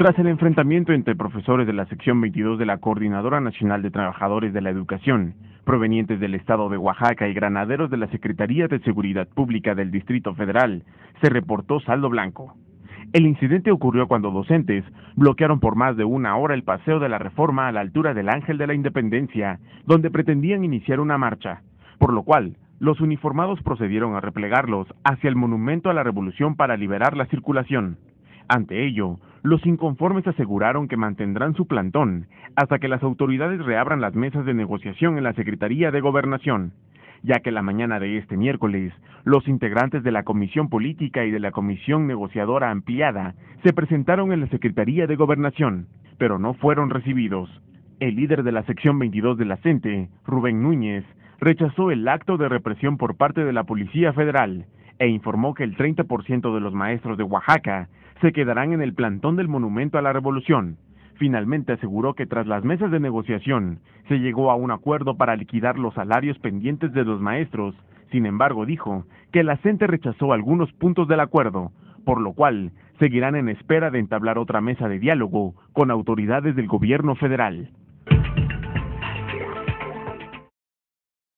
Tras el enfrentamiento entre profesores de la sección 22 de la Coordinadora Nacional de Trabajadores de la Educación, provenientes del estado de Oaxaca y granaderos de la Secretaría de Seguridad Pública del Distrito Federal, se reportó saldo blanco. El incidente ocurrió cuando docentes bloquearon por más de una hora el paseo de la reforma a la altura del Ángel de la Independencia, donde pretendían iniciar una marcha, por lo cual los uniformados procedieron a replegarlos hacia el Monumento a la Revolución para liberar la circulación. Ante ello, los inconformes aseguraron que mantendrán su plantón hasta que las autoridades reabran las mesas de negociación en la Secretaría de Gobernación, ya que la mañana de este miércoles, los integrantes de la Comisión Política y de la Comisión Negociadora Ampliada se presentaron en la Secretaría de Gobernación, pero no fueron recibidos. El líder de la sección 22 de la CENTE, Rubén Núñez, rechazó el acto de represión por parte de la Policía Federal e informó que el 30% de los maestros de Oaxaca se quedarán en el plantón del Monumento a la Revolución. Finalmente aseguró que tras las mesas de negociación se llegó a un acuerdo para liquidar los salarios pendientes de los maestros. Sin embargo, dijo que la CENTE e rechazó algunos puntos del acuerdo, por lo cual seguirán en espera de entablar otra mesa de diálogo con autoridades del gobierno federal.